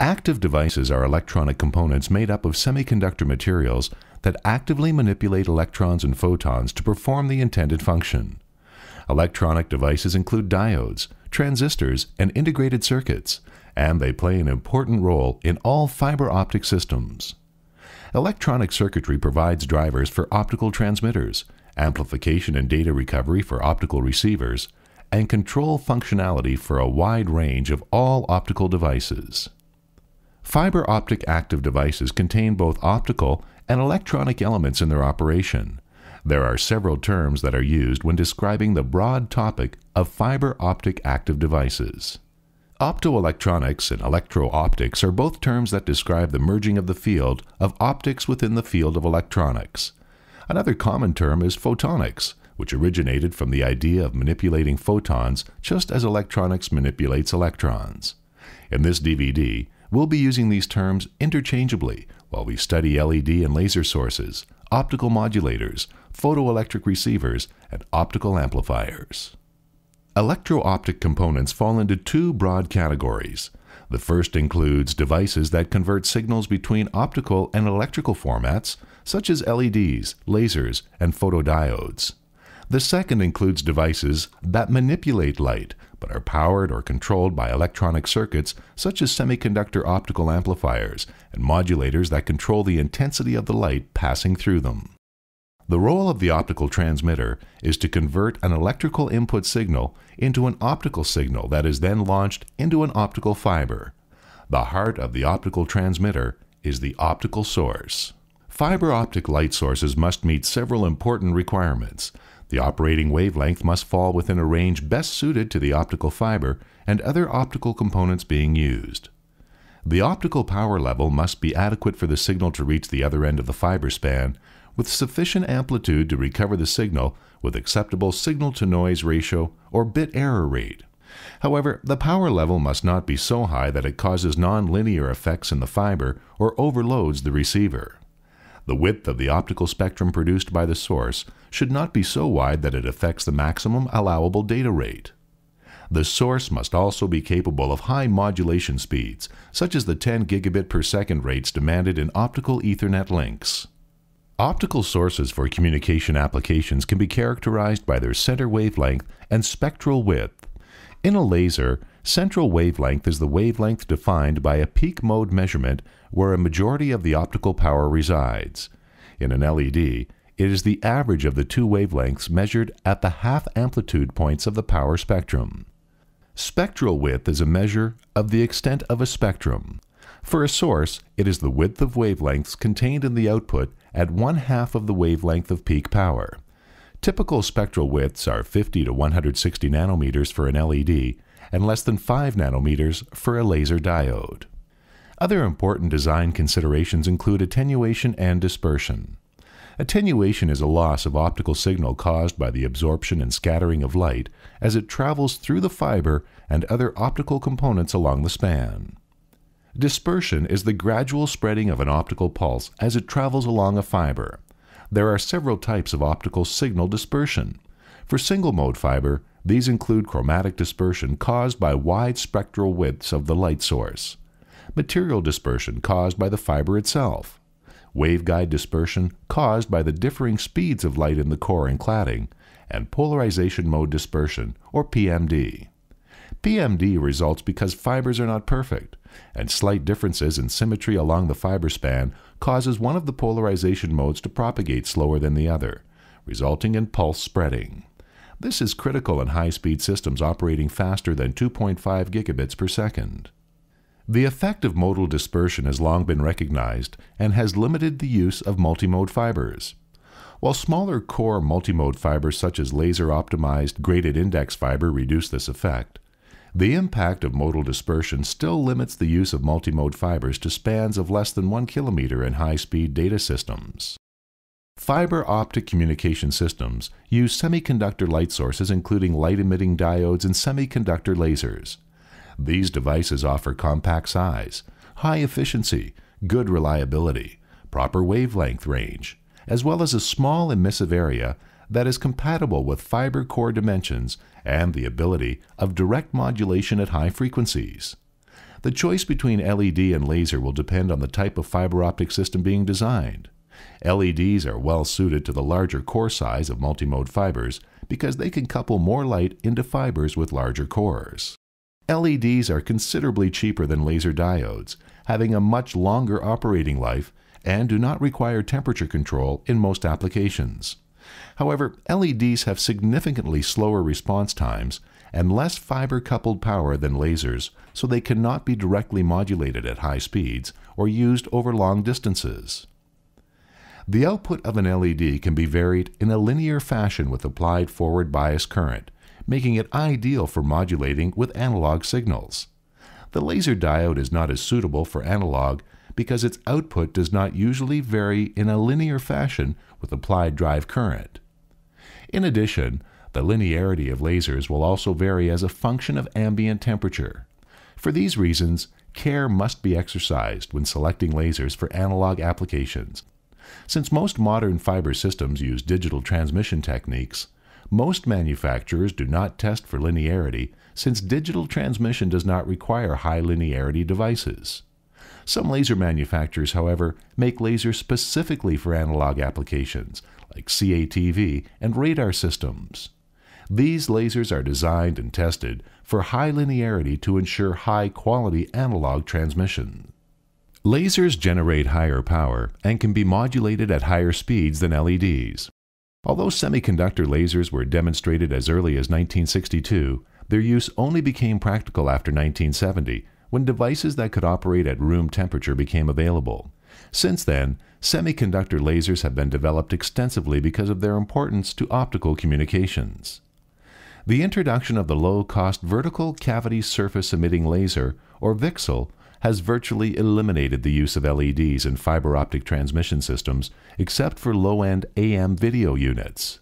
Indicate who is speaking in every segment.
Speaker 1: Active devices are electronic components made up of semiconductor materials that actively manipulate electrons and photons to perform the intended function. Electronic devices include diodes, transistors, and integrated circuits, and they play an important role in all fiber optic systems. Electronic circuitry provides drivers for optical transmitters, amplification and data recovery for optical receivers, and control functionality for a wide range of all optical devices. Fiber optic active devices contain both optical and electronic elements in their operation. There are several terms that are used when describing the broad topic of fiber optic active devices. Optoelectronics and electro-optics are both terms that describe the merging of the field of optics within the field of electronics. Another common term is photonics, which originated from the idea of manipulating photons just as electronics manipulates electrons. In this DVD, We'll be using these terms interchangeably while we study LED and laser sources, optical modulators, photoelectric receivers, and optical amplifiers. Electro-optic components fall into two broad categories. The first includes devices that convert signals between optical and electrical formats, such as LEDs, lasers, and photodiodes. The second includes devices that manipulate light, but are powered or controlled by electronic circuits such as semiconductor optical amplifiers and modulators that control the intensity of the light passing through them. The role of the optical transmitter is to convert an electrical input signal into an optical signal that is then launched into an optical fiber. The heart of the optical transmitter is the optical source. Fiber optic light sources must meet several important requirements. The operating wavelength must fall within a range best suited to the optical fiber and other optical components being used. The optical power level must be adequate for the signal to reach the other end of the fiber span, with sufficient amplitude to recover the signal with acceptable signal to noise ratio or bit error rate. However, the power level must not be so high that it causes nonlinear effects in the fiber or overloads the receiver. The width of the optical spectrum produced by the source should not be so wide that it affects the maximum allowable data rate. The source must also be capable of high modulation speeds, such as the 10 gigabit per second rates demanded in optical Ethernet links. Optical sources for communication applications can be characterized by their center wavelength and spectral width. In a laser, Central wavelength is the wavelength defined by a peak mode measurement where a majority of the optical power resides. In an LED, it is the average of the two wavelengths measured at the half amplitude points of the power spectrum. Spectral width is a measure of the extent of a spectrum. For a source, it is the width of wavelengths contained in the output at one half of the wavelength of peak power. Typical spectral widths are 50 to 160 nanometers for an LED and less than 5 nanometers for a laser diode. Other important design considerations include attenuation and dispersion. Attenuation is a loss of optical signal caused by the absorption and scattering of light as it travels through the fiber and other optical components along the span. Dispersion is the gradual spreading of an optical pulse as it travels along a fiber. There are several types of optical signal dispersion. For single mode fiber, these include chromatic dispersion caused by wide spectral widths of the light source, material dispersion caused by the fiber itself, waveguide dispersion caused by the differing speeds of light in the core and cladding, and polarization mode dispersion, or PMD. PMD results because fibers are not perfect, and slight differences in symmetry along the fiber span causes one of the polarization modes to propagate slower than the other, resulting in pulse spreading. This is critical in high-speed systems operating faster than 2.5 gigabits per second. The effect of modal dispersion has long been recognized and has limited the use of multimode fibers. While smaller core multimode fibers such as laser-optimized graded index fiber reduce this effect, the impact of modal dispersion still limits the use of multimode fibers to spans of less than 1 kilometer in high-speed data systems. Fiber optic communication systems use semiconductor light sources including light-emitting diodes and semiconductor lasers. These devices offer compact size, high efficiency, good reliability, proper wavelength range, as well as a small emissive area that is compatible with fiber core dimensions and the ability of direct modulation at high frequencies. The choice between LED and laser will depend on the type of fiber optic system being designed. LEDs are well suited to the larger core size of multimode fibers because they can couple more light into fibers with larger cores. LEDs are considerably cheaper than laser diodes, having a much longer operating life and do not require temperature control in most applications. However, LEDs have significantly slower response times and less fiber coupled power than lasers, so they cannot be directly modulated at high speeds or used over long distances. The output of an LED can be varied in a linear fashion with applied forward bias current, making it ideal for modulating with analog signals. The laser diode is not as suitable for analog because its output does not usually vary in a linear fashion with applied drive current. In addition, the linearity of lasers will also vary as a function of ambient temperature. For these reasons, care must be exercised when selecting lasers for analog applications since most modern fiber systems use digital transmission techniques, most manufacturers do not test for linearity since digital transmission does not require high linearity devices. Some laser manufacturers, however, make lasers specifically for analog applications, like CATV and radar systems. These lasers are designed and tested for high linearity to ensure high quality analog transmission. Lasers generate higher power and can be modulated at higher speeds than LEDs. Although semiconductor lasers were demonstrated as early as 1962, their use only became practical after 1970, when devices that could operate at room temperature became available. Since then, semiconductor lasers have been developed extensively because of their importance to optical communications. The introduction of the low-cost vertical cavity surface emitting laser, or VCSEL, has virtually eliminated the use of LEDs in fiber optic transmission systems, except for low end AM video units.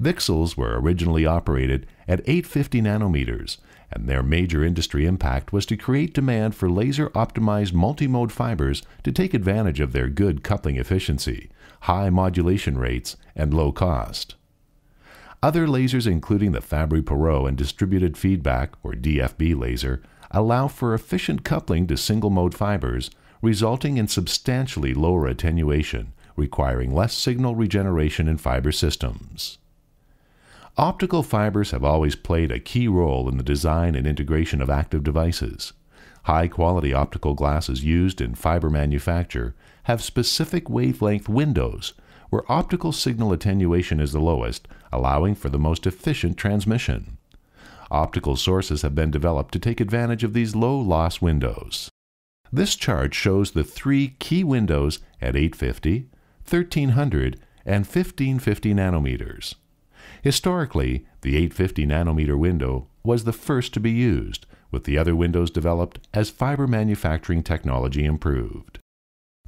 Speaker 1: Vixels were originally operated at 850 nanometers, and their major industry impact was to create demand for laser optimized multimode fibers to take advantage of their good coupling efficiency, high modulation rates, and low cost. Other lasers, including the Fabry Perot and distributed feedback, or DFB laser, allow for efficient coupling to single mode fibers, resulting in substantially lower attenuation, requiring less signal regeneration in fiber systems. Optical fibers have always played a key role in the design and integration of active devices. High quality optical glasses used in fiber manufacture have specific wavelength windows where optical signal attenuation is the lowest, allowing for the most efficient transmission. Optical sources have been developed to take advantage of these low loss windows. This chart shows the three key windows at 850, 1300, and 1550 nanometers. Historically, the 850 nanometer window was the first to be used, with the other windows developed as fiber manufacturing technology improved.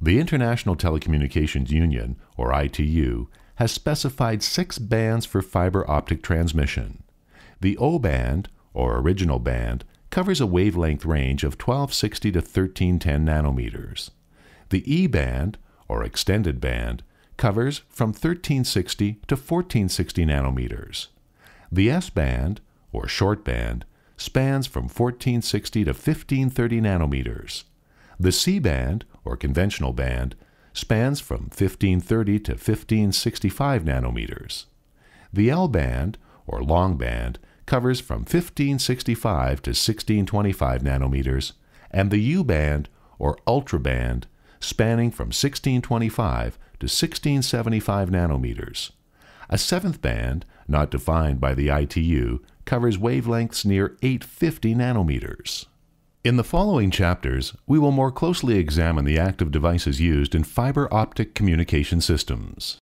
Speaker 1: The International Telecommunications Union, or ITU, has specified six bands for fiber optic transmission. The O band, or original band, covers a wavelength range of 1260 to 1310 nanometers. The E band, or extended band, covers from 1360 to 1460 nanometers. The S band, or short band, spans from 1460 to 1530 nanometers. The C band, or conventional band, spans from 1530 to 1565 nanometers. The L band, or long band, covers from 1565 to 1625 nanometers, and the U band, or ultra band, spanning from 1625 to 1675 nanometers. A seventh band, not defined by the ITU, covers wavelengths near 850 nanometers. In the following chapters, we will more closely examine the active devices used in fiber optic communication systems.